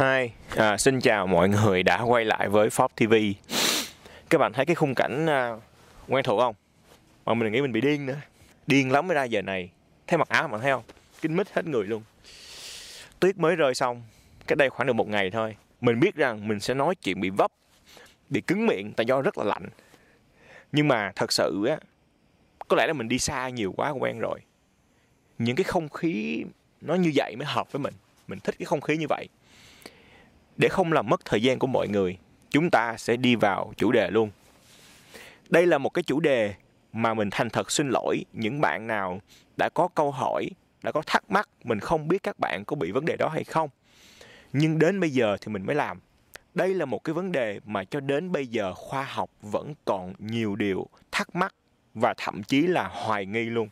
Hi, à, xin chào mọi người đã quay lại với Fox TV Các bạn thấy cái khung cảnh à, quen thuộc không? Mà mình nghĩ mình bị điên nữa Điên lắm mới ra giờ này Thấy mặc áo mà thấy không? kinh mít hết người luôn Tuyết mới rơi xong Cách đây khoảng được một ngày thôi Mình biết rằng mình sẽ nói chuyện bị vấp Bị cứng miệng tại do rất là lạnh Nhưng mà thật sự á Có lẽ là mình đi xa nhiều quá quen rồi Những cái không khí nó như vậy mới hợp với mình Mình thích cái không khí như vậy để không làm mất thời gian của mọi người chúng ta sẽ đi vào chủ đề luôn đây là một cái chủ đề mà mình thành thật xin lỗi những bạn nào đã có câu hỏi đã có thắc mắc mình không biết các bạn có bị vấn đề đó hay không nhưng đến bây giờ thì mình mới làm đây là một cái vấn đề mà cho đến bây giờ khoa học vẫn còn nhiều điều thắc mắc và thậm chí là hoài nghi luôn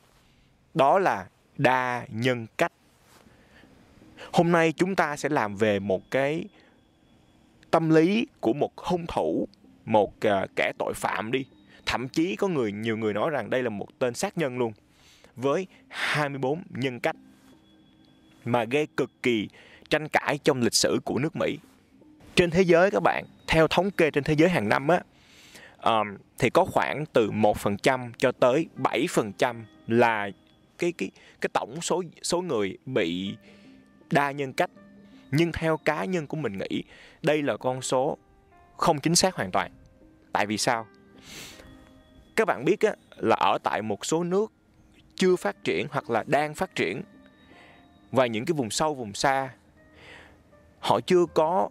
đó là đa nhân cách hôm nay chúng ta sẽ làm về một cái tâm lý của một hung thủ một à, kẻ tội phạm đi thậm chí có người nhiều người nói rằng đây là một tên sát nhân luôn với 24 nhân cách mà gây cực kỳ tranh cãi trong lịch sử của nước Mỹ trên thế giới các bạn theo thống kê trên thế giới hàng năm á um, thì có khoảng từ 1% cho tới 7% là cái cái cái tổng số số người bị đa nhân cách nhưng theo cá nhân của mình nghĩ đây là con số không chính xác hoàn toàn tại vì sao các bạn biết á, là ở tại một số nước chưa phát triển hoặc là đang phát triển và những cái vùng sâu vùng xa họ chưa có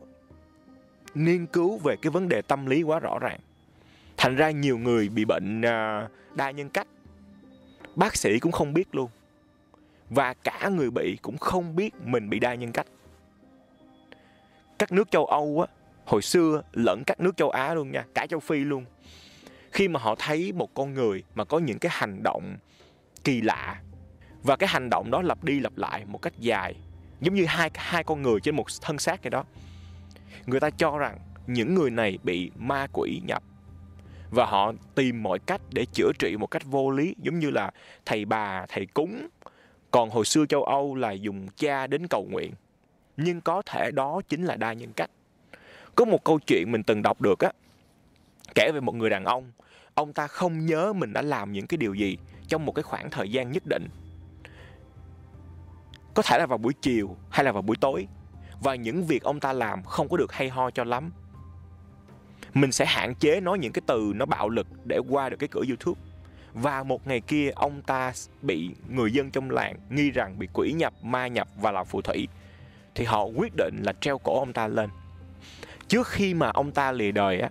nghiên cứu về cái vấn đề tâm lý quá rõ ràng thành ra nhiều người bị bệnh à, đa nhân cách bác sĩ cũng không biết luôn và cả người bị cũng không biết mình bị đa nhân cách các nước châu Âu á, hồi xưa lẫn các nước châu Á luôn nha, cả châu Phi luôn. Khi mà họ thấy một con người mà có những cái hành động kỳ lạ và cái hành động đó lặp đi lặp lại một cách dài, giống như hai hai con người trên một thân xác cái đó. Người ta cho rằng những người này bị ma quỷ nhập và họ tìm mọi cách để chữa trị một cách vô lý giống như là thầy bà thầy cúng còn hồi xưa châu âu là dùng cha đến cầu nguyện nhưng có thể đó chính là đa nhân cách có một câu chuyện mình từng đọc được á kể về một người đàn ông ông ta không nhớ mình đã làm những cái điều gì trong một cái khoảng thời gian nhất định có thể là vào buổi chiều hay là vào buổi tối và những việc ông ta làm không có được hay ho cho lắm mình sẽ hạn chế nói những cái từ nó bạo lực để qua được cái cửa youtube và một ngày kia ông ta bị người dân trong làng nghi rằng bị quỷ nhập ma nhập và là phù thủy thì họ quyết định là treo cổ ông ta lên trước khi mà ông ta lìa đời á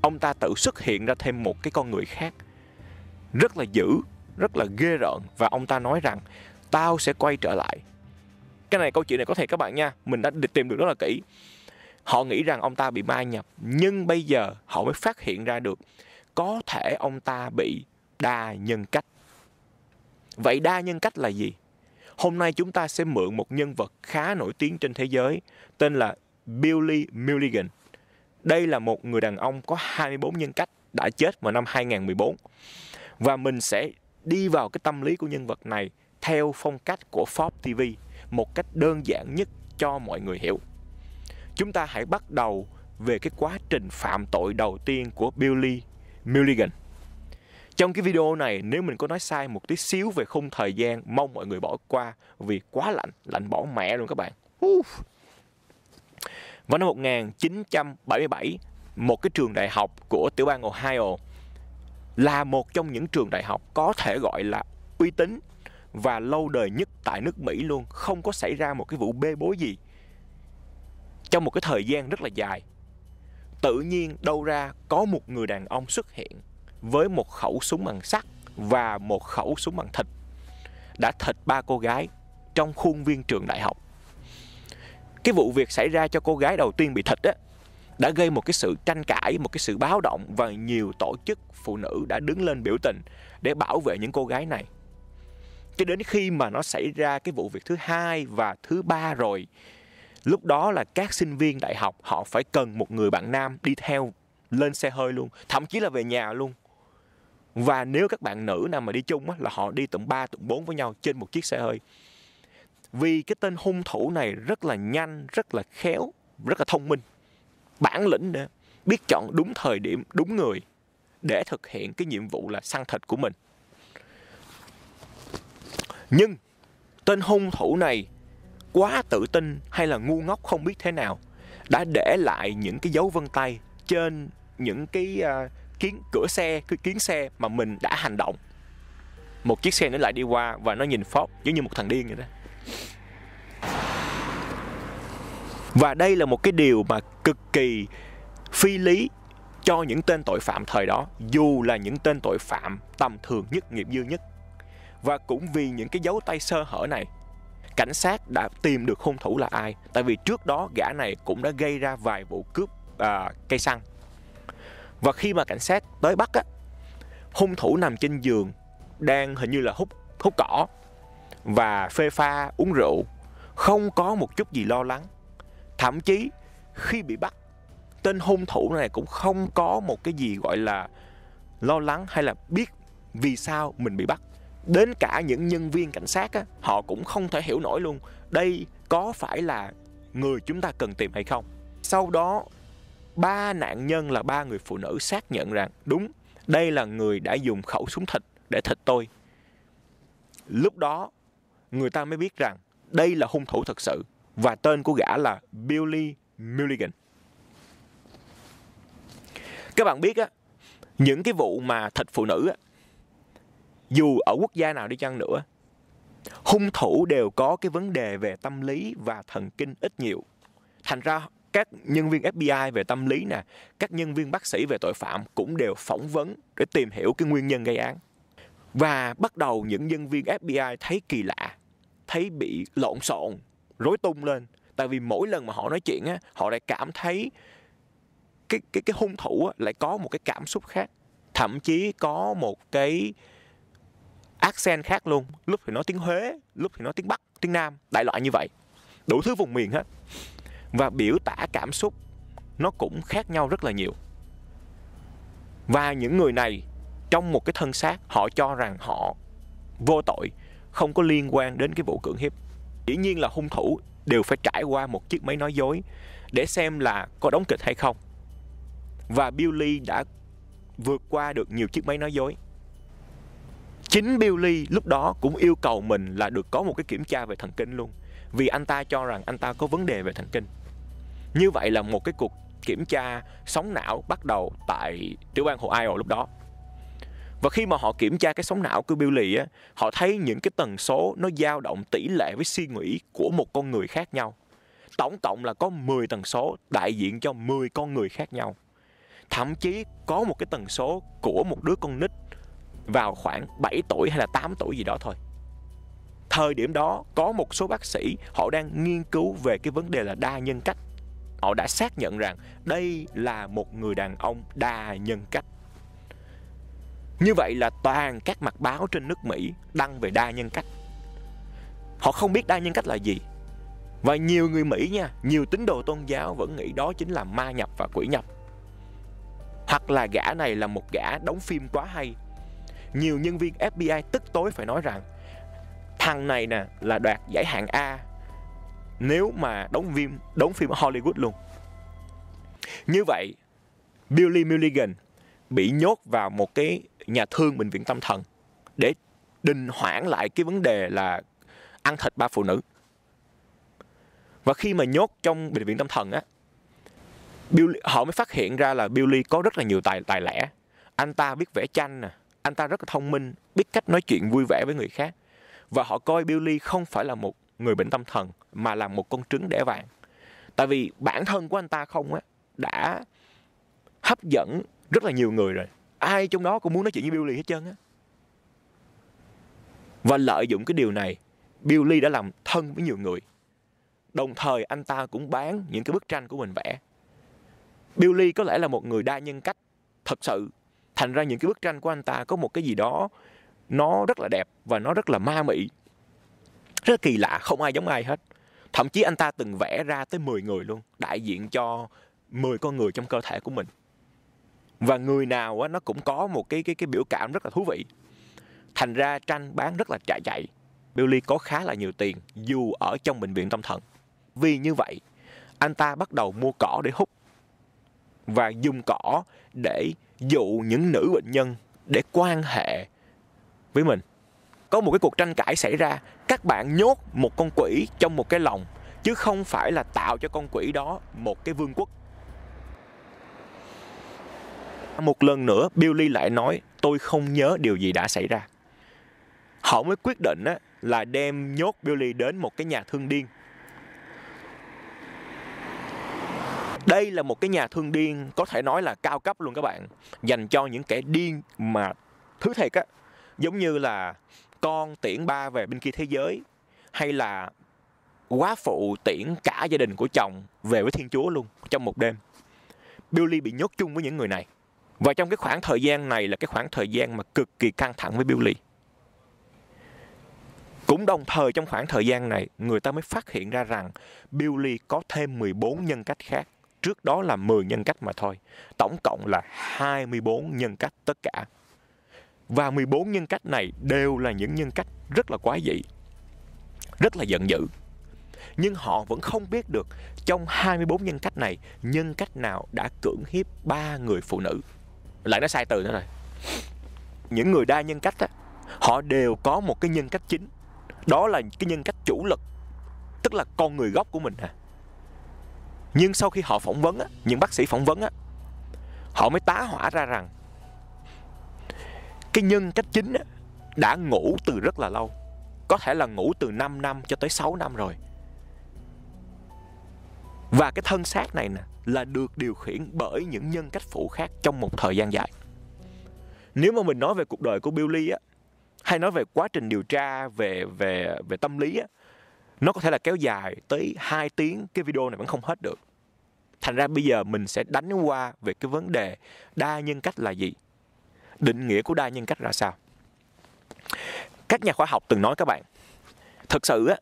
ông ta tự xuất hiện ra thêm một cái con người khác rất là dữ rất là ghê rợn và ông ta nói rằng tao sẽ quay trở lại cái này câu chuyện này có thể các bạn nha mình đã tìm được rất là kỹ họ nghĩ rằng ông ta bị ma nhập nhưng bây giờ họ mới phát hiện ra được có thể ông ta bị đa nhân cách vậy đa nhân cách là gì Hôm nay chúng ta sẽ mượn một nhân vật khá nổi tiếng trên thế giới tên là Billy Milligan. Đây là một người đàn ông có 24 nhân cách đã chết vào năm 2014. Và mình sẽ đi vào cái tâm lý của nhân vật này theo phong cách của Fox TV một cách đơn giản nhất cho mọi người hiểu. Chúng ta hãy bắt đầu về cái quá trình phạm tội đầu tiên của Billy Milligan. Trong cái video này nếu mình có nói sai một tí xíu về khung thời gian mong mọi người bỏ qua vì quá lạnh, lạnh bỏ mẹ luôn các bạn. Uf. Vào năm 1977, một cái trường đại học của tiểu bang Ohio là một trong những trường đại học có thể gọi là uy tín và lâu đời nhất tại nước Mỹ luôn, không có xảy ra một cái vụ bê bối gì trong một cái thời gian rất là dài. Tự nhiên đâu ra có một người đàn ông xuất hiện với một khẩu súng bằng sắt và một khẩu súng bằng thịt đã thịt ba cô gái trong khuôn viên trường đại học. Cái vụ việc xảy ra cho cô gái đầu tiên bị thịt á, đã gây một cái sự tranh cãi, một cái sự báo động và nhiều tổ chức phụ nữ đã đứng lên biểu tình để bảo vệ những cô gái này. Cho đến khi mà nó xảy ra cái vụ việc thứ hai và thứ ba rồi, lúc đó là các sinh viên đại học họ phải cần một người bạn nam đi theo lên xe hơi luôn, thậm chí là về nhà luôn và nếu các bạn nữ nào mà đi chung á, là họ đi tụm 3, tụm 4 với nhau trên một chiếc xe hơi vì cái tên hung thủ này rất là nhanh rất là khéo rất là thông minh bản lĩnh nữa biết chọn đúng thời điểm đúng người để thực hiện cái nhiệm vụ là săn thịt của mình nhưng tên hung thủ này quá tự tin hay là ngu ngốc không biết thế nào đã để lại những cái dấu vân tay trên những cái uh, kiến cửa xe cái kiến xe mà mình đã hành động một chiếc xe nó lại đi qua và nó nhìn Ford giống như một thằng điên vậy đó và đây là một cái điều mà cực kỳ phi lý cho những tên tội phạm thời đó dù là những tên tội phạm tầm thường nhất nghiệp dư nhất và cũng vì những cái dấu tay sơ hở này cảnh sát đã tìm được hung thủ là ai tại vì trước đó gã này cũng đã gây ra vài vụ cướp à, cây xăng và khi mà cảnh sát tới bắt á hung thủ nằm trên giường đang hình như là hút hút cỏ và phê pha uống rượu không có một chút gì lo lắng thậm chí khi bị bắt tên hung thủ này cũng không có một cái gì gọi là lo lắng hay là biết vì sao mình bị bắt đến cả những nhân viên cảnh sát á, họ cũng không thể hiểu nổi luôn đây có phải là người chúng ta cần tìm hay không sau đó ba nạn nhân là ba người phụ nữ xác nhận rằng đúng đây là người đã dùng khẩu súng thịt để thịt tôi lúc đó người ta mới biết rằng đây là hung thủ thật sự và tên của gã là Billy Milligan các bạn biết á những cái vụ mà thịt phụ nữ á, dù ở quốc gia nào đi chăng nữa hung thủ đều có cái vấn đề về tâm lý và thần kinh ít nhiều thành ra các nhân viên FBI về tâm lý nè, các nhân viên bác sĩ về tội phạm cũng đều phỏng vấn để tìm hiểu cái nguyên nhân gây án. Và bắt đầu những nhân viên FBI thấy kỳ lạ, thấy bị lộn xộn, rối tung lên. Tại vì mỗi lần mà họ nói chuyện á, họ lại cảm thấy cái cái cái hung thủ á, lại có một cái cảm xúc khác, thậm chí có một cái accent khác luôn. Lúc thì nói tiếng Huế, lúc thì nói tiếng Bắc, tiếng Nam, đại loại như vậy. Đủ thứ vùng miền hết và biểu tả cảm xúc nó cũng khác nhau rất là nhiều và những người này trong một cái thân xác họ cho rằng họ vô tội không có liên quan đến cái vụ cưỡng hiếp dĩ nhiên là hung thủ đều phải trải qua một chiếc máy nói dối để xem là có đóng kịch hay không và Billy đã vượt qua được nhiều chiếc máy nói dối chính Billy lúc đó cũng yêu cầu mình là được có một cái kiểm tra về thần kinh luôn vì anh ta cho rằng anh ta có vấn đề về thần kinh như vậy là một cái cuộc kiểm tra sóng não bắt đầu tại tiểu bang Ohio lúc đó và khi mà họ kiểm tra cái sóng não của Billy á, họ thấy những cái tần số nó dao động tỷ lệ với suy nghĩ của một con người khác nhau. Tổng cộng là có 10 tần số đại diện cho 10 con người khác nhau. Thậm chí có một cái tần số của một đứa con nít vào khoảng 7 tuổi hay là 8 tuổi gì đó thôi thời điểm đó có một số bác sĩ họ đang nghiên cứu về cái vấn đề là đa nhân cách họ đã xác nhận rằng đây là một người đàn ông đa nhân cách như vậy là toàn các mặt báo trên nước Mỹ đăng về đa nhân cách Họ không biết đa nhân cách là gì Và nhiều người Mỹ nha, nhiều tín đồ tôn giáo vẫn nghĩ đó chính là ma nhập và quỷ nhập Hoặc là gã này là một gã đóng phim quá hay Nhiều nhân viên FBI tức tối phải nói rằng thằng này nè là đoạt giải hạng A nếu mà đóng phim đóng phim Hollywood luôn như vậy Billy Milligan bị nhốt vào một cái nhà thương bệnh viện tâm thần để đình hoãn lại cái vấn đề là ăn thịt ba phụ nữ và khi mà nhốt trong bệnh viện tâm thần á Billy, họ mới phát hiện ra là Billy có rất là nhiều tài tài lẻ anh ta biết vẽ tranh nè anh ta rất là thông minh biết cách nói chuyện vui vẻ với người khác và họ coi Billy không phải là một người bệnh tâm thần mà là một con trứng đẻ vàng. Tại vì bản thân của anh ta không á đã hấp dẫn rất là nhiều người rồi. Ai trong đó cũng muốn nói chuyện với Billy hết trơn á. Và lợi dụng cái điều này, Billy đã làm thân với nhiều người. Đồng thời anh ta cũng bán những cái bức tranh của mình vẽ. Billy có lẽ là một người đa nhân cách thật sự. Thành ra những cái bức tranh của anh ta có một cái gì đó nó rất là đẹp và nó rất là ma mị rất là kỳ lạ không ai giống ai hết thậm chí anh ta từng vẽ ra tới 10 người luôn đại diện cho 10 con người trong cơ thể của mình và người nào á, nó cũng có một cái cái cái biểu cảm rất là thú vị thành ra tranh bán rất là chạy chạy Billy có khá là nhiều tiền dù ở trong bệnh viện tâm thần vì như vậy anh ta bắt đầu mua cỏ để hút và dùng cỏ để dụ những nữ bệnh nhân để quan hệ với mình có một cái cuộc tranh cãi xảy ra các bạn nhốt một con quỷ trong một cái lồng chứ không phải là tạo cho con quỷ đó một cái vương quốc một lần nữa Billy lại nói tôi không nhớ điều gì đã xảy ra họ mới quyết định là đem nhốt Billy đến một cái nhà thương điên đây là một cái nhà thương điên có thể nói là cao cấp luôn các bạn dành cho những kẻ điên mà thứ thiệt á giống như là con tiễn ba về bên kia thế giới hay là quá phụ tiễn cả gia đình của chồng về với thiên chúa luôn trong một đêm billy bị nhốt chung với những người này và trong cái khoảng thời gian này là cái khoảng thời gian mà cực kỳ căng thẳng với billy cũng đồng thời trong khoảng thời gian này, người ta mới phát hiện ra rằng Billy có thêm 14 nhân cách khác. Trước đó là 10 nhân cách mà thôi. Tổng cộng là 24 nhân cách tất cả. Và 14 nhân cách này đều là những nhân cách rất là quái dị, rất là giận dữ. Nhưng họ vẫn không biết được trong 24 nhân cách này, nhân cách nào đã cưỡng hiếp ba người phụ nữ. Lại nó sai từ nữa rồi. Những người đa nhân cách á, họ đều có một cái nhân cách chính. Đó là cái nhân cách chủ lực, tức là con người gốc của mình à. Nhưng sau khi họ phỏng vấn á, những bác sĩ phỏng vấn á, họ mới tá hỏa ra rằng cái nhân cách chính á, đã ngủ từ rất là lâu có thể là ngủ từ 5 năm cho tới 6 năm rồi và cái thân xác này nè là được điều khiển bởi những nhân cách phụ khác trong một thời gian dài nếu mà mình nói về cuộc đời của Billy á hay nói về quá trình điều tra về về về tâm lý á nó có thể là kéo dài tới 2 tiếng cái video này vẫn không hết được thành ra bây giờ mình sẽ đánh qua về cái vấn đề đa nhân cách là gì định nghĩa của đa nhân cách ra sao các nhà khoa học từng nói các bạn thực sự á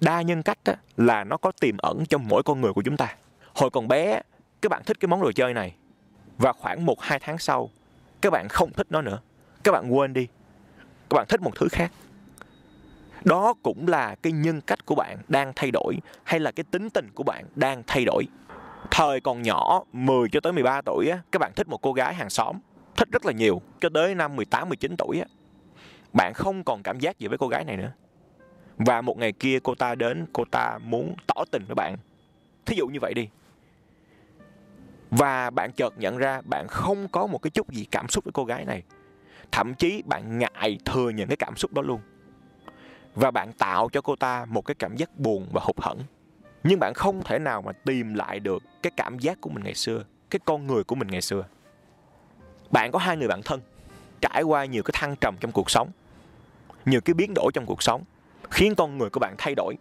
đa nhân cách á, là nó có tiềm ẩn trong mỗi con người của chúng ta hồi còn bé các bạn thích cái món đồ chơi này và khoảng một hai tháng sau các bạn không thích nó nữa các bạn quên đi các bạn thích một thứ khác đó cũng là cái nhân cách của bạn đang thay đổi hay là cái tính tình của bạn đang thay đổi thời còn nhỏ 10 cho tới 13 tuổi á, các bạn thích một cô gái hàng xóm thích rất là nhiều cho tới năm 18 19 tuổi á bạn không còn cảm giác gì với cô gái này nữa và một ngày kia cô ta đến cô ta muốn tỏ tình với bạn thí dụ như vậy đi và bạn chợt nhận ra bạn không có một cái chút gì cảm xúc với cô gái này thậm chí bạn ngại thừa nhận cái cảm xúc đó luôn và bạn tạo cho cô ta một cái cảm giác buồn và hụt hẫng nhưng bạn không thể nào mà tìm lại được cái cảm giác của mình ngày xưa cái con người của mình ngày xưa bạn có hai người bạn thân trải qua nhiều cái thăng trầm trong cuộc sống nhiều cái biến đổi trong cuộc sống khiến con người của bạn thay đổi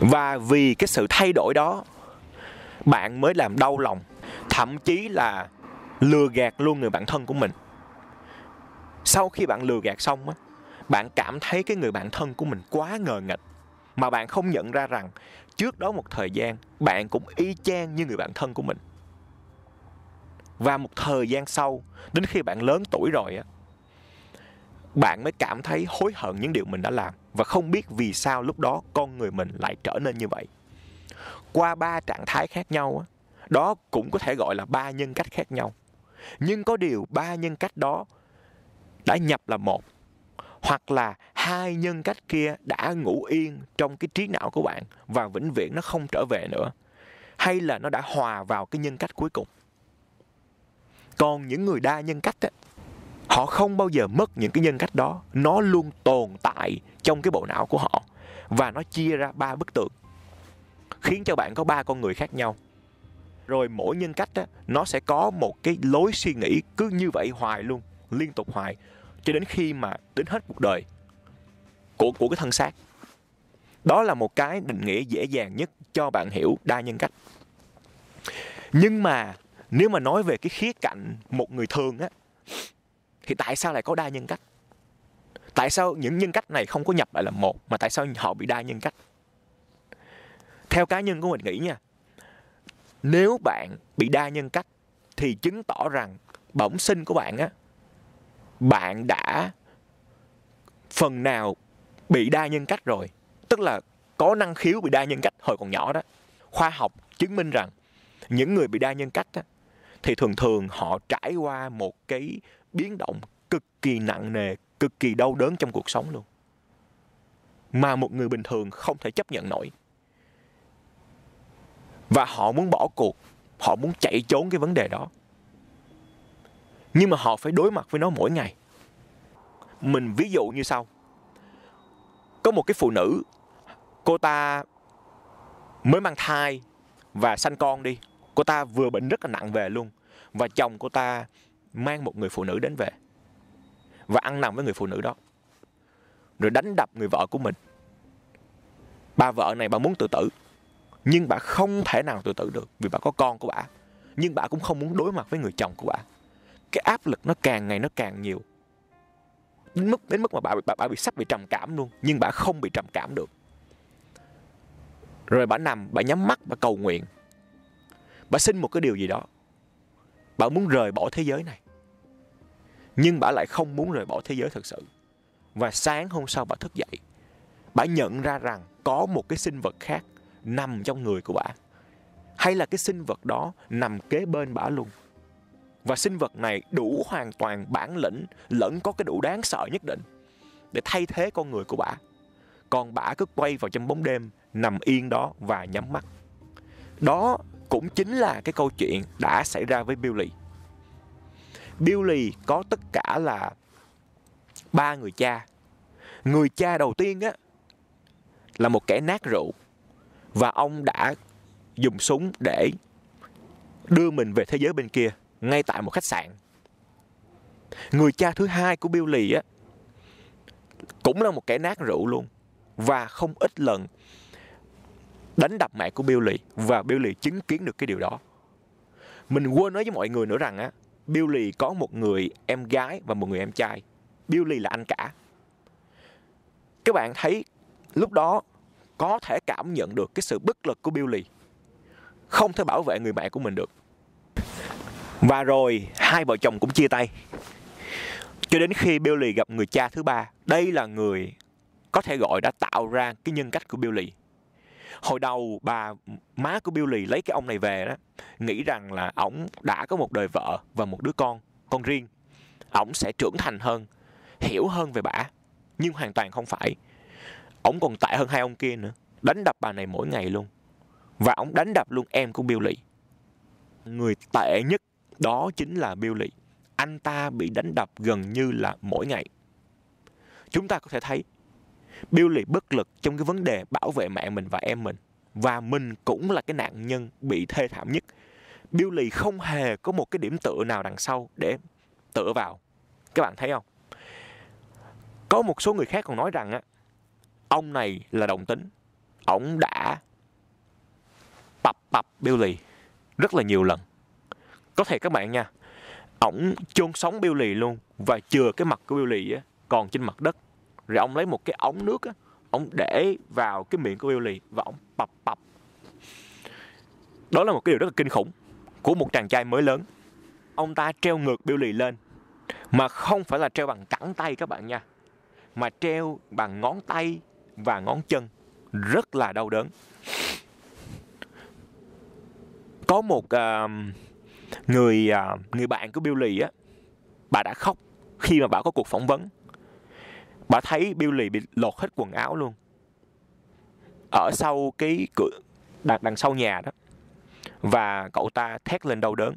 và vì cái sự thay đổi đó bạn mới làm đau lòng thậm chí là lừa gạt luôn người bạn thân của mình sau khi bạn lừa gạt xong á bạn cảm thấy cái người bạn thân của mình quá ngờ nghịch mà bạn không nhận ra rằng trước đó một thời gian bạn cũng y chang như người bạn thân của mình và một thời gian sau đến khi bạn lớn tuổi rồi á bạn mới cảm thấy hối hận những điều mình đã làm và không biết vì sao lúc đó con người mình lại trở nên như vậy qua ba trạng thái khác nhau á đó cũng có thể gọi là ba nhân cách khác nhau nhưng có điều ba nhân cách đó đã nhập là một hoặc là hai nhân cách kia đã ngủ yên trong cái trí não của bạn và vĩnh viễn nó không trở về nữa hay là nó đã hòa vào cái nhân cách cuối cùng còn những người đa nhân cách á, họ không bao giờ mất những cái nhân cách đó nó luôn tồn tại trong cái bộ não của họ và nó chia ra ba bức tượng khiến cho bạn có ba con người khác nhau rồi mỗi nhân cách á, nó sẽ có một cái lối suy nghĩ cứ như vậy hoài luôn liên tục hoài cho đến khi mà đến hết cuộc đời của của cái thân xác đó là một cái định nghĩa dễ dàng nhất cho bạn hiểu đa nhân cách nhưng mà nếu mà nói về cái khía cạnh một người thường á thì tại sao lại có đa nhân cách tại sao những nhân cách này không có nhập lại là một mà tại sao họ bị đa nhân cách theo cá nhân của mình nghĩ nha nếu bạn bị đa nhân cách thì chứng tỏ rằng bổng sinh của bạn á bạn đã phần nào bị đa nhân cách rồi tức là có năng khiếu bị đa nhân cách hồi còn nhỏ đó khoa học chứng minh rằng những người bị đa nhân cách á, thì thường thường họ trải qua một cái biến động cực kỳ nặng nề, cực kỳ đau đớn trong cuộc sống luôn. Mà một người bình thường không thể chấp nhận nổi. Và họ muốn bỏ cuộc, họ muốn chạy trốn cái vấn đề đó. Nhưng mà họ phải đối mặt với nó mỗi ngày. Mình ví dụ như sau. Có một cái phụ nữ, cô ta mới mang thai và sanh con đi cô ta vừa bệnh rất là nặng về luôn và chồng cô ta mang một người phụ nữ đến về và ăn nằm với người phụ nữ đó rồi đánh đập người vợ của mình bà vợ này bà muốn tự tử nhưng bà không thể nào tự tử được vì bà có con của bà nhưng bà cũng không muốn đối mặt với người chồng của bà cái áp lực nó càng ngày nó càng nhiều đến mức đến mức mà bà bà, bà bị sắp bị trầm cảm luôn nhưng bà không bị trầm cảm được rồi bà nằm bà nhắm mắt bà cầu nguyện bà xin một cái điều gì đó Bà muốn rời bỏ thế giới này. Nhưng bà lại không muốn rời bỏ thế giới thật sự. Và sáng hôm sau bà thức dậy, bà nhận ra rằng có một cái sinh vật khác nằm trong người của bà. Hay là cái sinh vật đó nằm kế bên bà luôn. Và sinh vật này đủ hoàn toàn bản lĩnh lẫn có cái đủ đáng sợ nhất định để thay thế con người của bà. Còn bà cứ quay vào trong bóng đêm, nằm yên đó và nhắm mắt. Đó cũng chính là cái câu chuyện đã xảy ra với Billy. Billy có tất cả là ba người cha. Người cha đầu tiên á là một kẻ nát rượu và ông đã dùng súng để đưa mình về thế giới bên kia ngay tại một khách sạn. Người cha thứ hai của Billy á cũng là một kẻ nát rượu luôn và không ít lần đánh đập mẹ của Billy và Billy chứng kiến được cái điều đó. Mình quên nói với mọi người nữa rằng á, Billy có một người em gái và một người em trai. Billy là anh cả. Các bạn thấy lúc đó có thể cảm nhận được cái sự bất lực của Billy. Không thể bảo vệ người mẹ của mình được. Và rồi hai vợ chồng cũng chia tay. Cho đến khi Billy gặp người cha thứ ba, đây là người có thể gọi đã tạo ra cái nhân cách của Billy hồi đầu bà má của Billy lấy cái ông này về đó nghĩ rằng là ổng đã có một đời vợ và một đứa con con riêng ổng sẽ trưởng thành hơn hiểu hơn về bà nhưng hoàn toàn không phải ổng còn tệ hơn hai ông kia nữa đánh đập bà này mỗi ngày luôn và ổng đánh đập luôn em của Billy người tệ nhất đó chính là Billy anh ta bị đánh đập gần như là mỗi ngày chúng ta có thể thấy biêu lì bất lực trong cái vấn đề bảo vệ mẹ mình và em mình và mình cũng là cái nạn nhân bị thê thảm nhất. biêu lì không hề có một cái điểm tựa nào đằng sau để tựa vào. Các bạn thấy không? Có một số người khác còn nói rằng á, ông này là đồng tính. ổng đã tập tập biêu lì rất là nhiều lần. Có thể các bạn nha, ổng chôn sống biêu lì luôn và chừa cái mặt của biêu lì á còn trên mặt đất rồi ông lấy một cái ống nước á ông để vào cái miệng của Billy và ông bập bập đó là một cái điều rất là kinh khủng của một chàng trai mới lớn ông ta treo ngược Billy lên mà không phải là treo bằng cẳng tay các bạn nha mà treo bằng ngón tay và ngón chân rất là đau đớn có một uh, người uh, người bạn của Billy á bà đã khóc khi mà bà có cuộc phỏng vấn bà thấy Bill lì bị lột hết quần áo luôn ở sau cái cửa đằng, đằng sau nhà đó và cậu ta thét lên đau đớn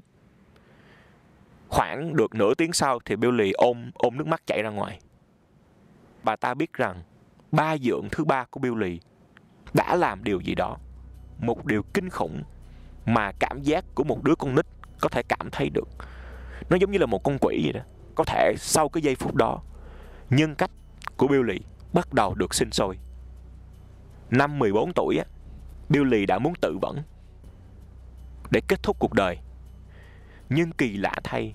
khoảng được nửa tiếng sau thì Billy ôm ôm nước mắt chảy ra ngoài bà ta biết rằng ba dưỡng thứ ba của Billy đã làm điều gì đó một điều kinh khủng mà cảm giác của một đứa con nít có thể cảm thấy được nó giống như là một con quỷ vậy đó có thể sau cái giây phút đó nhân cách của Billy bắt đầu được sinh sôi. Năm 14 tuổi, Billy đã muốn tự vẫn để kết thúc cuộc đời. Nhưng kỳ lạ thay,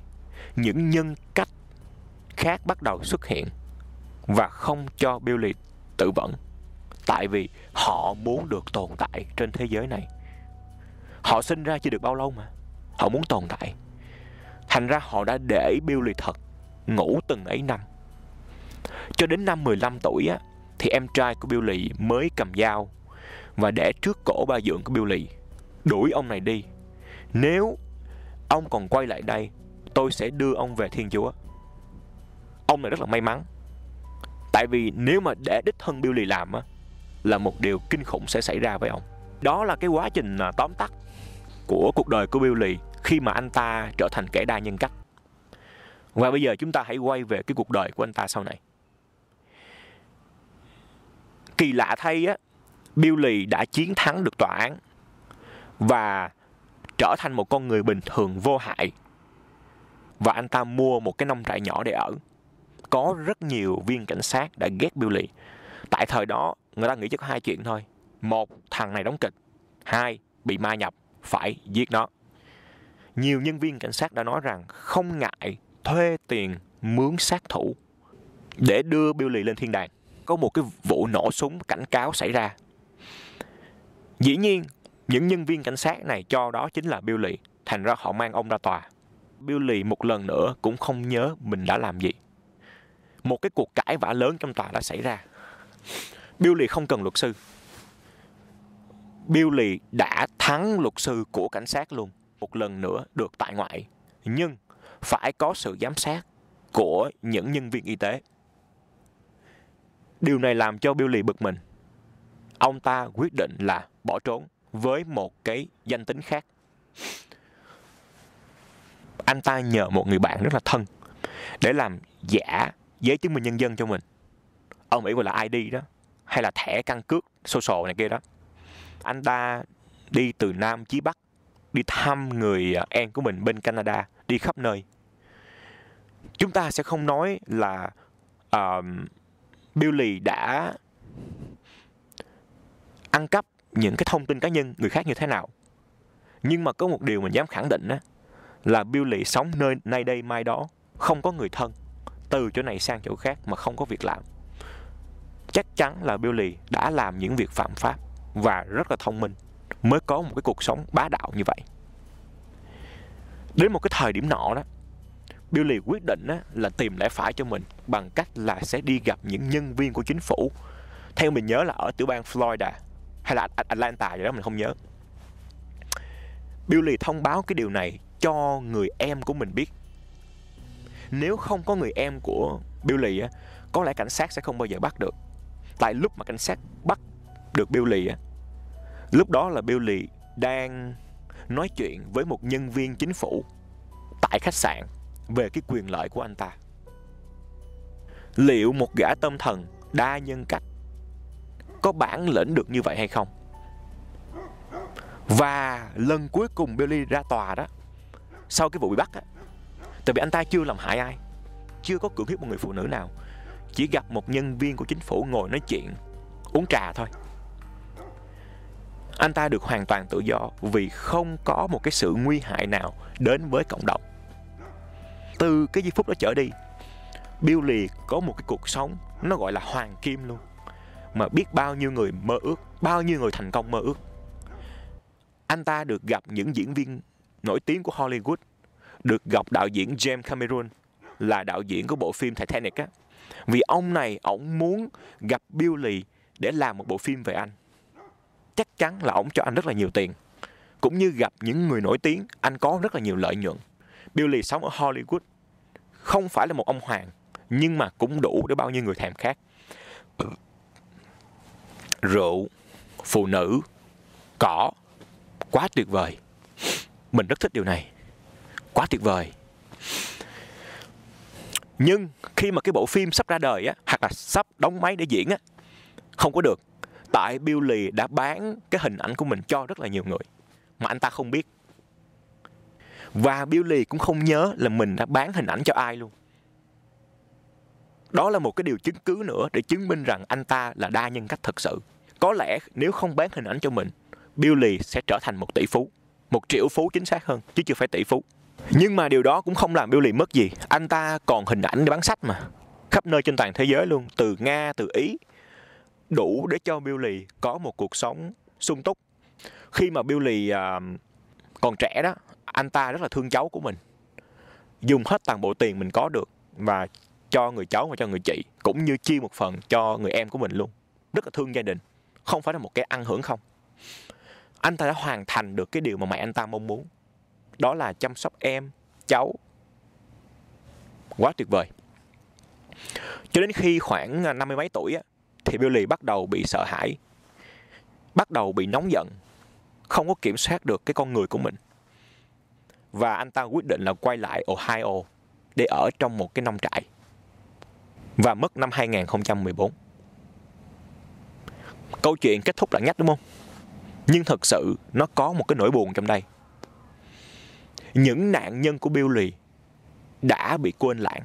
những nhân cách khác bắt đầu xuất hiện và không cho Billy tự vẫn tại vì họ muốn được tồn tại trên thế giới này. Họ sinh ra chưa được bao lâu mà, họ muốn tồn tại. Thành ra họ đã để Billy thật ngủ từng ấy năm cho đến năm 15 tuổi á, thì em trai của Bill Lì mới cầm dao và để trước cổ ba dưỡng của Bill Lì. Đuổi ông này đi. Nếu ông còn quay lại đây, tôi sẽ đưa ông về Thiên Chúa. Ông này rất là may mắn. Tại vì nếu mà để đích thân Bill Lì làm á, là một điều kinh khủng sẽ xảy ra với ông. Đó là cái quá trình à, tóm tắt của cuộc đời của Bill Lì khi mà anh ta trở thành kẻ đa nhân cách. Và bây giờ chúng ta hãy quay về cái cuộc đời của anh ta sau này kỳ lạ thay á, Billy đã chiến thắng được tòa án và trở thành một con người bình thường vô hại. Và anh ta mua một cái nông trại nhỏ để ở. Có rất nhiều viên cảnh sát đã ghét Billy. Tại thời đó, người ta nghĩ chỉ có hai chuyện thôi. Một, thằng này đóng kịch. Hai, bị ma nhập, phải giết nó. Nhiều nhân viên cảnh sát đã nói rằng không ngại thuê tiền mướn sát thủ để đưa Billy lên thiên đàng có một cái vụ nổ súng cảnh cáo xảy ra. Dĩ nhiên, những nhân viên cảnh sát này cho đó chính là Bill Lee, thành ra họ mang ông ra tòa. Bill Lee một lần nữa cũng không nhớ mình đã làm gì. Một cái cuộc cãi vã lớn trong tòa đã xảy ra. Bill Lee không cần luật sư. Bill Lee đã thắng luật sư của cảnh sát luôn, một lần nữa được tại ngoại. Nhưng phải có sự giám sát của những nhân viên y tế Điều này làm cho Billy bực mình. Ông ta quyết định là bỏ trốn với một cái danh tính khác. Anh ta nhờ một người bạn rất là thân để làm giả giấy chứng minh nhân dân cho mình. Ông ấy gọi là ID đó, hay là thẻ căn cước social này kia đó. Anh ta đi từ Nam chí Bắc, đi thăm người à, em của mình bên Canada, đi khắp nơi. Chúng ta sẽ không nói là uh, Billy đã ăn cắp những cái thông tin cá nhân người khác như thế nào. Nhưng mà có một điều mình dám khẳng định đó, là Billy sống nơi nay đây mai đó, không có người thân, từ chỗ này sang chỗ khác mà không có việc làm. Chắc chắn là Billy đã làm những việc phạm pháp và rất là thông minh mới có một cái cuộc sống bá đạo như vậy. Đến một cái thời điểm nọ đó, Billy quyết định là tìm lẽ phải cho mình bằng cách là sẽ đi gặp những nhân viên của chính phủ. Theo mình nhớ là ở tiểu bang Florida hay là Atlanta gì đó mình không nhớ. Billy thông báo cái điều này cho người em của mình biết. Nếu không có người em của Billy á, có lẽ cảnh sát sẽ không bao giờ bắt được. Tại lúc mà cảnh sát bắt được Billy á, lúc đó là Billy đang nói chuyện với một nhân viên chính phủ tại khách sạn về cái quyền lợi của anh ta liệu một gã tâm thần đa nhân cách có bản lĩnh được như vậy hay không và lần cuối cùng Billy ra tòa đó sau cái vụ bị bắt á tại vì anh ta chưa làm hại ai chưa có cưỡng hiếp một người phụ nữ nào chỉ gặp một nhân viên của chính phủ ngồi nói chuyện uống trà thôi anh ta được hoàn toàn tự do vì không có một cái sự nguy hại nào đến với cộng đồng từ cái giây phút đó trở đi Bill lì có một cái cuộc sống nó gọi là hoàng kim luôn mà biết bao nhiêu người mơ ước bao nhiêu người thành công mơ ước anh ta được gặp những diễn viên nổi tiếng của Hollywood được gặp đạo diễn James Cameron là đạo diễn của bộ phim Titanic á vì ông này ổng muốn gặp Bill lì để làm một bộ phim về anh chắc chắn là ổng cho anh rất là nhiều tiền cũng như gặp những người nổi tiếng anh có rất là nhiều lợi nhuận Bill Lee sống ở Hollywood không phải là một ông hoàng nhưng mà cũng đủ để bao nhiêu người thèm khát. Rượu, phụ nữ, cỏ, quá tuyệt vời. Mình rất thích điều này. Quá tuyệt vời. Nhưng khi mà cái bộ phim sắp ra đời á, hoặc là sắp đóng máy để diễn á, không có được. Tại Bill Lee đã bán cái hình ảnh của mình cho rất là nhiều người mà anh ta không biết và Billy cũng không nhớ là mình đã bán hình ảnh cho ai luôn đó là một cái điều chứng cứ nữa để chứng minh rằng anh ta là đa nhân cách thật sự có lẽ nếu không bán hình ảnh cho mình Billy sẽ trở thành một tỷ phú một triệu phú chính xác hơn chứ chưa phải tỷ phú nhưng mà điều đó cũng không làm Billy mất gì anh ta còn hình ảnh để bán sách mà khắp nơi trên toàn thế giới luôn từ Nga từ Ý đủ để cho Billy có một cuộc sống sung túc khi mà Billy uh, còn trẻ đó anh ta rất là thương cháu của mình dùng hết toàn bộ tiền mình có được và cho người cháu và cho người chị cũng như chia một phần cho người em của mình luôn rất là thương gia đình không phải là một cái ăn hưởng không anh ta đã hoàn thành được cái điều mà mẹ anh ta mong muốn đó là chăm sóc em cháu quá tuyệt vời cho đến khi khoảng năm mươi mấy tuổi á, thì Billy bắt đầu bị sợ hãi bắt đầu bị nóng giận không có kiểm soát được cái con người của mình và anh ta quyết định là quay lại Ohio để ở trong một cái nông trại và mất năm 2014. Câu chuyện kết thúc là nhách đúng không? Nhưng thật sự nó có một cái nỗi buồn trong đây. Những nạn nhân của Bill lì đã bị quên lãng.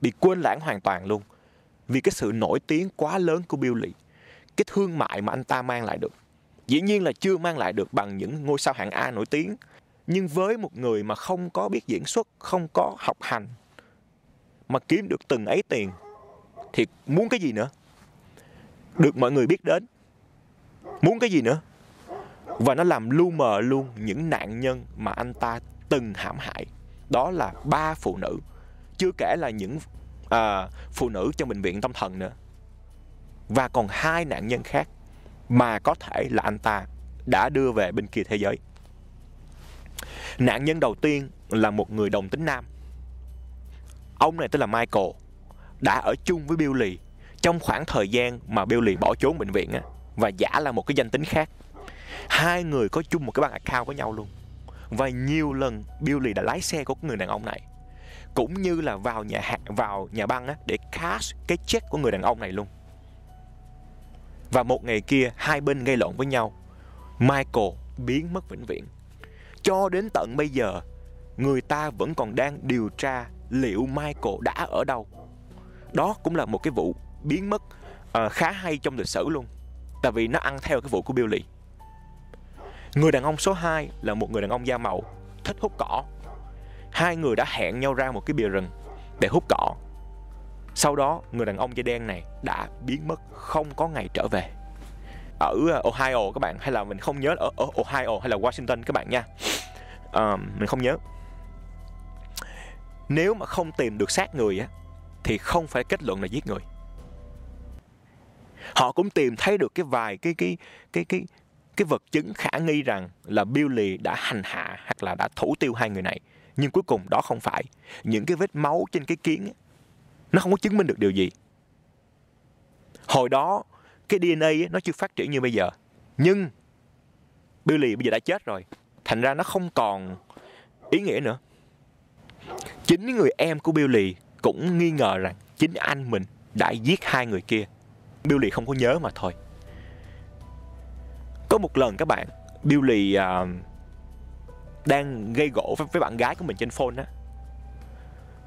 Bị quên lãng hoàn toàn luôn. Vì cái sự nổi tiếng quá lớn của Bill lì cái thương mại mà anh ta mang lại được. Dĩ nhiên là chưa mang lại được bằng những ngôi sao hạng A nổi tiếng nhưng với một người mà không có biết diễn xuất không có học hành mà kiếm được từng ấy tiền thì muốn cái gì nữa được mọi người biết đến muốn cái gì nữa và nó làm lu mờ luôn những nạn nhân mà anh ta từng hãm hại đó là ba phụ nữ chưa kể là những à, phụ nữ trong bệnh viện tâm thần nữa và còn hai nạn nhân khác mà có thể là anh ta đã đưa về bên kia thế giới Nạn nhân đầu tiên là một người đồng tính nam. Ông này tên là Michael, đã ở chung với Billy trong khoảng thời gian mà Billy bỏ trốn bệnh viện á, và giả là một cái danh tính khác. Hai người có chung một cái băng account với nhau luôn. Và nhiều lần Billy đã lái xe của người đàn ông này cũng như là vào nhà hàng vào nhà băng á, để cash cái check của người đàn ông này luôn. Và một ngày kia hai bên gây lộn với nhau. Michael biến mất vĩnh viễn cho đến tận bây giờ người ta vẫn còn đang điều tra liệu Michael đã ở đâu. Đó cũng là một cái vụ biến mất uh, khá hay trong lịch sử luôn. Tại vì nó ăn theo cái vụ của Billy. Người đàn ông số 2 là một người đàn ông da màu, thích hút cỏ. Hai người đã hẹn nhau ra một cái bìa rừng để hút cỏ. Sau đó, người đàn ông da đen này đã biến mất không có ngày trở về ở ờ, Ohio các bạn hay là mình không nhớ ở, ở Ohio hay là Washington các bạn nha uh, mình không nhớ nếu mà không tìm được xác người á thì không phải kết luận là giết người họ cũng tìm thấy được cái vài cái cái cái cái cái vật chứng khả nghi rằng là Billy đã hành hạ hoặc là đã thủ tiêu hai người này nhưng cuối cùng đó không phải những cái vết máu trên cái kiến nó không có chứng minh được điều gì hồi đó cái DNA ấy, nó chưa phát triển như bây giờ nhưng Billy bây giờ đã chết rồi thành ra nó không còn ý nghĩa nữa chính người em của Billy cũng nghi ngờ rằng chính anh mình đã giết hai người kia Billy không có nhớ mà thôi có một lần các bạn Billy uh, à, đang gây gỗ với, với bạn gái của mình trên phone á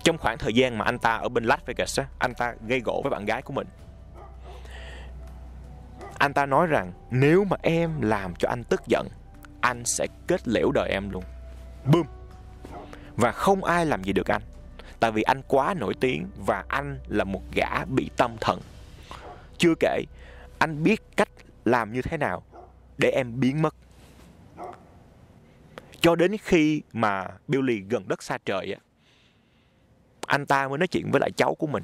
trong khoảng thời gian mà anh ta ở bên Las Vegas á anh ta gây gỗ với bạn gái của mình anh ta nói rằng nếu mà em làm cho anh tức giận Anh sẽ kết liễu đời em luôn Boom Và không ai làm gì được anh Tại vì anh quá nổi tiếng Và anh là một gã bị tâm thần Chưa kể Anh biết cách làm như thế nào Để em biến mất Cho đến khi mà Billy gần đất xa trời Anh ta mới nói chuyện với lại cháu của mình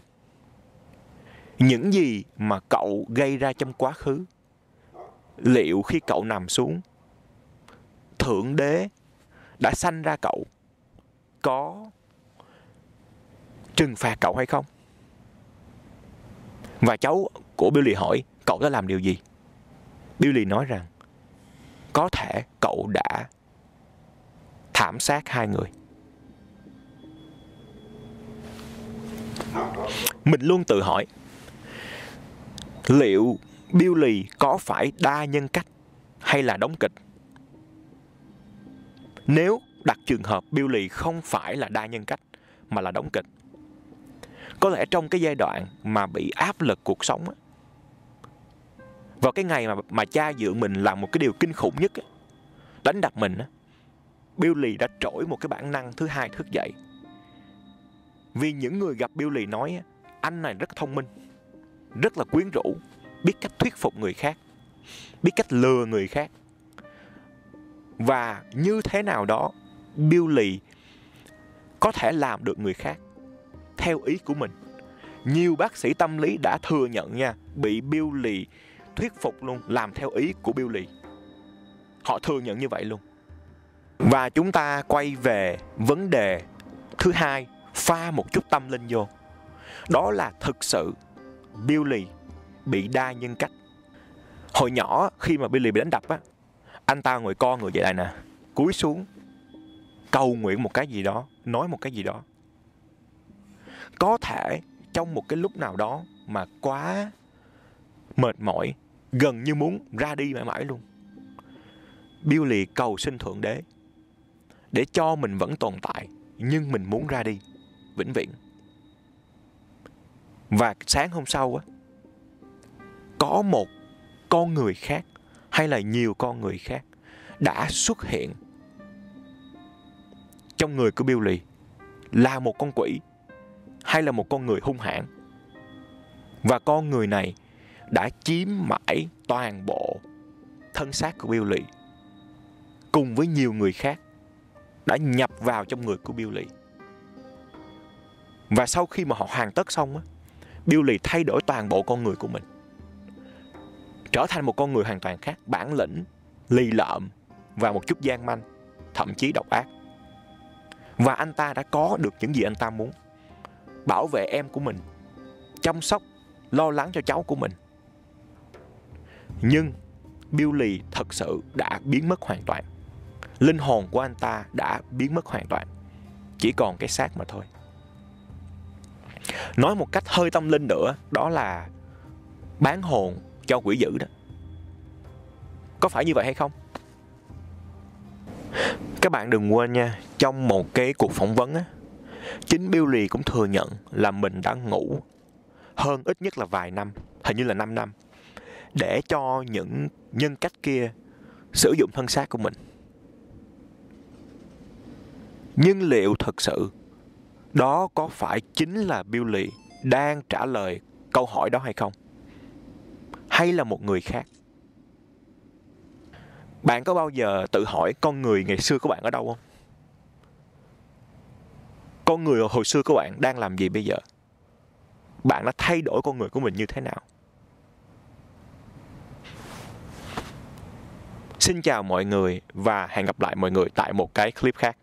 những gì mà cậu gây ra trong quá khứ liệu khi cậu nằm xuống thượng đế đã sanh ra cậu có trừng phạt cậu hay không và cháu của Billy hỏi cậu đã làm điều gì Billy nói rằng có thể cậu đã thảm sát hai người mình luôn tự hỏi liệu Bill lì có phải đa nhân cách hay là đóng kịch? Nếu đặt trường hợp Bill lì không phải là đa nhân cách mà là đóng kịch. Có lẽ trong cái giai đoạn mà bị áp lực cuộc sống á, vào cái ngày mà mà cha dượng mình làm một cái điều kinh khủng nhất á, đánh đập mình á, Bill lì đã trỗi một cái bản năng thứ hai thức dậy. Vì những người gặp Bill lì nói á, anh này rất thông minh rất là quyến rũ biết cách thuyết phục người khác biết cách lừa người khác và như thế nào đó biêu lì có thể làm được người khác theo ý của mình nhiều bác sĩ tâm lý đã thừa nhận nha bị biêu lì thuyết phục luôn làm theo ý của biêu lì họ thừa nhận như vậy luôn và chúng ta quay về vấn đề thứ hai pha một chút tâm linh vô đó là thực sự Billy bị đa nhân cách hồi nhỏ khi mà Billy bị đánh đập á anh ta ngồi co người vậy này nè cúi xuống cầu nguyện một cái gì đó nói một cái gì đó có thể trong một cái lúc nào đó mà quá mệt mỏi gần như muốn ra đi mãi mãi luôn Billy cầu xin thượng đế để cho mình vẫn tồn tại nhưng mình muốn ra đi vĩnh viễn và sáng hôm sau á có một con người khác hay là nhiều con người khác đã xuất hiện trong người của Billy là một con quỷ hay là một con người hung hãn và con người này đã chiếm mãi toàn bộ thân xác của Billy cùng với nhiều người khác đã nhập vào trong người của Billy và sau khi mà họ hoàn tất xong á điêu lì thay đổi toàn bộ con người của mình trở thành một con người hoàn toàn khác bản lĩnh lì lợm và một chút gian manh thậm chí độc ác và anh ta đã có được những gì anh ta muốn bảo vệ em của mình chăm sóc lo lắng cho cháu của mình nhưng Bill lì thật sự đã biến mất hoàn toàn linh hồn của anh ta đã biến mất hoàn toàn chỉ còn cái xác mà thôi nói một cách hơi tâm linh nữa đó là bán hồn cho quỷ dữ đó có phải như vậy hay không các bạn đừng quên nha trong một cái cuộc phỏng vấn á chính bill cũng thừa nhận là mình đã ngủ hơn ít nhất là vài năm hình như là 5 năm để cho những nhân cách kia sử dụng thân xác của mình nhưng liệu thật sự đó có phải chính là Bill Lee đang trả lời câu hỏi đó hay không? Hay là một người khác? Bạn có bao giờ tự hỏi con người ngày xưa của bạn ở đâu không? Con người hồi xưa của bạn đang làm gì bây giờ? Bạn đã thay đổi con người của mình như thế nào? Xin chào mọi người và hẹn gặp lại mọi người tại một cái clip khác.